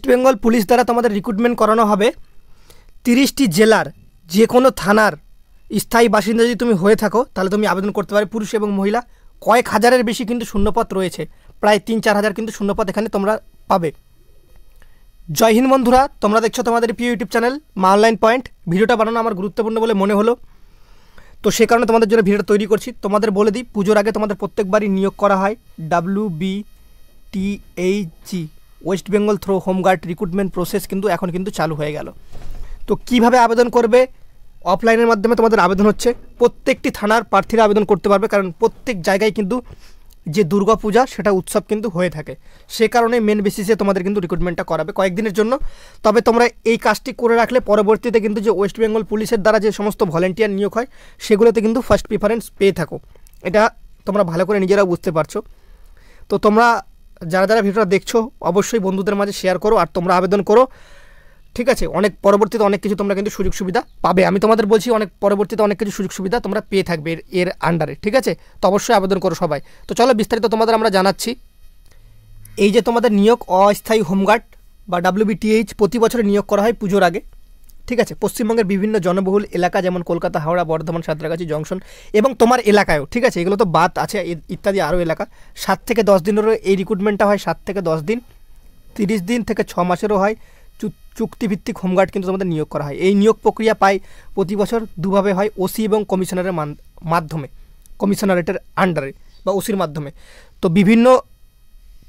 East Bengal police দ্বারা তোমাদের recruitment করানো হবে তিরিশটি জেলার যে কোনো থানার স্থায়ী বাসিন্দা যদি তুমি হয়ে থাকো তাহলে তুমি আবেদন করতে পারো পুরুষ এবং মহিলা কয়েক হাজারের বেশি কিন্তু শূন্যপদ রয়েছে প্রায় তিন চার হাজার কিন্তু শূন্যপদ এখানে তোমরা পাবে জয় হিন্দ বন্ধুরা তোমরা দেখছো তোমাদের প্রিয় YouTube channel Maa online point ভিডিওটা বানানো আমার গুরুত্বপূর্ণ বলে মনে হলো তো সে কারণে তোমাদের জন্য ভিডিওটা তৈরি করছি তোমাদের বলে দিই পুজোর আগে তোমাদের প্রত্যেকবারই নিয়োগ করা হয় W B T H G West Bengal through home guard recruitment process কিন্তু এখন কিন্তু চালু হয়ে গেল তো কিভাবে আবেদন করবে অফলাইনের মাধ্যমে তোমাদের আবেদন হচ্ছে প্রত্যেকটি থানার প্রার্থীরা আবেদন করতে পারবে কারণ প্রত্যেক জায়গায় কিন্তু যে দুর্গা পূজা সেটা উৎসব কিন্তু হয়ে থাকে সে কারণে মেন বেসিসে তোমাদের কিন্তু রিক্রুটমেন্টটা করাবে কয়েকদিনের জন্য তবে তোমরা এই কাজটি করে রাখলে পরবর্তীতে কিন্তু যে ওয়েস্ট বেঙ্গল পুলিশের দ্বারা যে সমস্ত ভলেন্টিয়ার নিয়োগ হয় সেগুলোতে কিন্তু ফার্স্ট প্রিফারেন্স পেয়ে থাকো এটা তোমরা ভালো করে নিজেরাও বুঝতে পারছো তো তোমরা যারা যারা ভিডিওটা দেখছো অবশ্যই বন্ধুদের মাঝে শেয়ার করো আর তোমরা আবেদন করো ঠিক আছে অনেক পরবর্তীতে অনেক কিছু তোমরা কিন্তু সুযোগ সুবিধা পাবে আমি তোমাদের বলছি অনেক পরবর্তীতে অনেক কিছু সুযোগ সুবিধা তোমরা পেয়ে থাকবে এর আন্ডারে ঠিক আছে তো অবশ্যই আবেদন করো সবাই তো চলো বিস্তারিত তোমাদের আমরা জানাচ্ছি এই যে তোমাদের নিয়োগ অস্থায়ী হোমগার্ড বা ডাব্লিউবিটিএইচ প্রতি বছরে নিয়োগ করা হয় পুজোর আগে ঠিক আছে পশ্চিমবঙ্গের বিভিন্ন জনবহুল এলাকা যেমন কলকাতা হাওড়া বর্ধমান সাঁতরাগাছি জংশন এবং তোমার এলাকায়ও ঠিক আছে এগুলো তো বাদ আছে ইত্যাদি আরও এলাকা সাত থেকে দশ দিনেরও এই রিক্রুটমেন্টটা হয় সাত থেকে দশ দিন তিরিশ দিন থেকে ছ মাসেরও হয় চুক্তিভিত্তিক হোমগার্ড কিন্তু তোমাদের নিয়োগ করা হয় এই নিয়োগ প্রক্রিয়া পায় প্রতি বছর দুভাবে হয় ওসি এবং কমিশনারের মাধ্যমে কমিশনারেটের আন্ডারে বা ওসির মাধ্যমে তো বিভিন্ন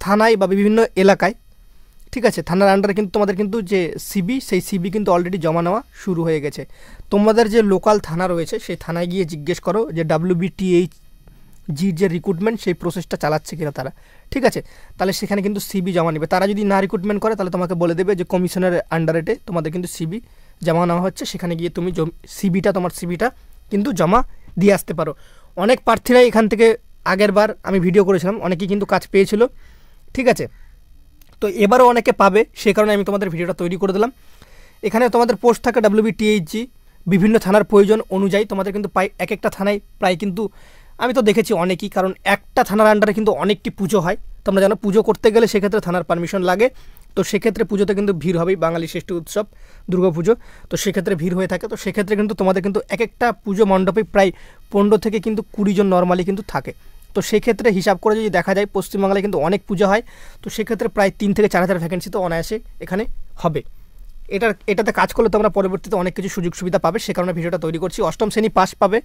থানায় বা বিভিন্ন এলাকায় ঠিক আছে থানার আন্ডারে কিন্তু তোমাদের কিন্তু যে সিবি সেই সিবি কিন্তু অলরেডি জমা নেওয়া শুরু হয়ে গেছে তোমাদের যে লোকাল থানা রয়েছে সেই থানায় গিয়ে জিজ্ঞেস করো যে ডাব্লিউবিটিএইচ জি যে রিক্রুটমেন্ট সেই প্রসেসটা চালাচ্ছে কিনা তারা ঠিক আছে তাহলে সেখানে কিন্তু সিবি জমা নেবে তারা যদি না রিক্রুটমেন্ট করে তাহলে তোমাকে বলে দেবে যে কমিশনের আন্ডারেটে তোমাদের কিন্তু সিবি জমা নেওয়া হচ্ছে সেখানে গিয়ে তুমি সিবিটা তোমার সিবিটা কিন্তু জমা দিয়ে আসতে পারো অনেক প্রার্থীরাই এখান থেকে আগের বার আমি ভিডিও করেছিলাম অনেকেই কিন্তু কাজ পেয়েছিল ঠিক আছে তো এবারও অনেকে পাবে সে কারণে আমি তোমাদের ভিডিওটা তৈরি করে দিলাম এখানে তোমাদের পোস্ট থাকে ডাব্লিউবিটিএইচজি বিভিন্ন থানার প্রয়োজন অনুযায়ী তোমাদের কিন্তু প্রায় এক একটা থানায় প্রায় কিন্তু আমি তো দেখেছি অনেকই কারণ একটা থানার আন্ডারে কিন্তু অনেকটি পুজো হয় তোমরা জানো পুজো করতে গেলে সেক্ষেত্রে থানার পারমিশন লাগে তো সেক্ষেত্রে পুজোতে কিন্তু ভিড় হবেই বাঙালি শ্রেষ্ঠ উৎসব পুজো তো সেক্ষেত্রে ভিড় হয়ে থাকে তো সেক্ষেত্রে কিন্তু তোমাদের কিন্তু এক একটা পুজো মণ্ডপে প্রায় পনেরো থেকে কিন্তু কুড়ি জন নর্মালি কিন্তু থাকে তো সেক্ষেত্রে হিসাব করে যদি দেখা যায় পশ্চিমবাংলায় কিন্তু অনেক পুজো হয় তো সেক্ষেত্রে প্রায় তিন থেকে চার হাজার ভ্যাকেন্সি তো অনায়াসে এখানে হবে এটার এটাতে কাজ করলে তোমরা পরবর্তীতে অনেক কিছু সুযোগ সুবিধা পাবে সে কারণে ভিডিওটা তৈরি করছি অষ্টম শ্রেণী পাস পাবে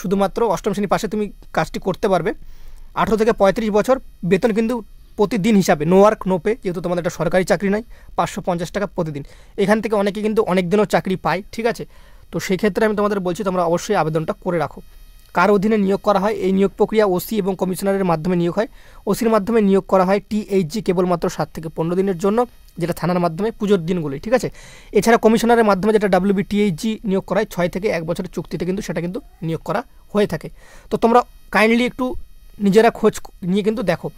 শুধুমাত্র অষ্টম শ্রেণী পাশে তুমি কাজটি করতে পারবে আঠেরো থেকে পঁয়ত্রিশ বছর বেতন কিন্তু প্রতিদিন হিসাবে নো ওয়ার্ক নো পে যেহেতু তোমাদের একটা সরকারি চাকরি নাই পাঁচশো পঞ্চাশ টাকা প্রতিদিন এখান থেকে অনেকে কিন্তু অনেক দিনও চাকরি পায় ঠিক আছে তো সেক্ষেত্রে আমি তোমাদের বলছি তোমরা অবশ্যই আবেদনটা করে রাখো কার অধীনে নিয়োগ করা হয় এই নিয়োগ প্রক্রিয়া ওসি এবং কমিশনারের মাধ্যমে নিয়োগ হয় ওসির মাধ্যমে নিয়োগ করা হয় টিএইচজি কেবলমাত্র সাত থেকে পনেরো দিনের জন্য যেটা থানার মাধ্যমে পুজোর দিনগুলি ঠিক আছে এছাড়া কমিশনারের মাধ্যমে যেটা টিএইচজি নিয়োগ করা হয় ছয় থেকে এক বছরের চুক্তিতে কিন্তু সেটা কিন্তু নিয়োগ করা হয়ে থাকে তো তোমরা কাইন্ডলি একটু নিজেরা খোঁজ নিয়ে কিন্তু দেখো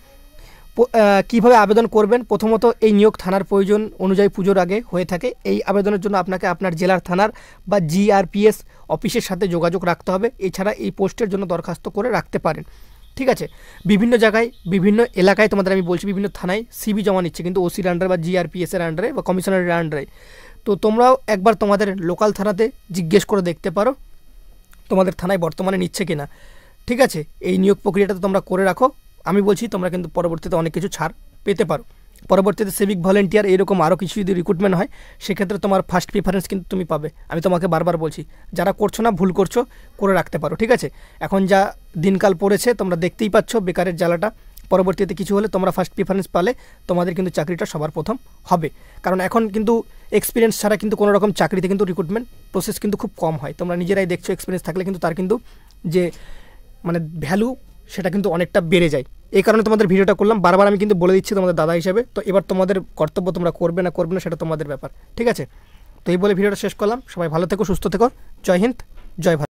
কিভাবে আবেদন করবেন প্রথমত এই নিয়োগ থানার প্রয়োজন অনুযায়ী পুজোর আগে হয়ে থাকে এই আবেদনের জন্য আপনাকে আপনার জেলার থানার বা জিআরপিএস অফিসের সাথে যোগাযোগ রাখতে হবে এছাড়া এই পোস্টের জন্য দরখাস্ত করে রাখতে পারেন ঠিক আছে বিভিন্ন জায়গায় বিভিন্ন এলাকায় তোমাদের আমি বলছি বিভিন্ন থানায় সিবি জমা নিচ্ছে কিন্তু ওসির আন্ডারে বা জিআরপিএসের আন্ডারে বা কমিশনারের আন্ডারে তো তোমরাও একবার তোমাদের লোকাল থানাতে জিজ্ঞেস করে দেখতে পারো তোমাদের থানায় বর্তমানে নিচ্ছে কিনা ঠিক আছে এই নিয়োগ প্রক্রিয়াটা তোমরা করে রাখো আমি বলছি তোমরা কিন্তু পরবর্তীতে অনেক কিছু ছাড় পেতে পারো পরবর্তীতে সিভিক ভলেন্টিয়ার এরকম আরও কিছু যদি রিক্রুটমেন্ট হয় সেক্ষেত্রে তোমার ফার্স্ট প্রিফারেন্স কিন্তু তুমি পাবে আমি তোমাকে বারবার বলছি যারা করছো না ভুল করছো করে রাখতে পারো ঠিক আছে এখন যা দিনকাল পড়েছে তোমরা দেখতেই পাচ্ছ বেকারের জ্বালাটা পরবর্তীতে কিছু হলে তোমরা ফার্স্ট প্রিফারেন্স পালে তোমাদের কিন্তু চাকরিটা সবার প্রথম হবে কারণ এখন কিন্তু এক্সপিরিয়েন্স ছাড়া কিন্তু কোনো রকম চাকরিতে কিন্তু রিক্রুটমেন্ট প্রসেস কিন্তু খুব কম হয় তোমরা নিজেরাই দেখছো এক্সপিরিয়েন্স থাকলে কিন্তু তার কিন্তু যে মানে ভ্যালু সেটা কিন্তু অনেকটা বেড়ে যায় এই কারণে তোমাদের ভিডিওটা করলাম বারবার আমি কিন্তু বলে দিচ্ছি তোমাদের দাদা হিসেবে তো এবার তোমাদের কর্তব্য তোমরা করবে না করবে না সেটা তোমাদের ব্যাপার ঠিক আছে তো এই বলে ভিডিওটা শেষ করলাম সবাই ভালো থেকো সুস্থ থেকো জয় হিন্দ জয় ভারত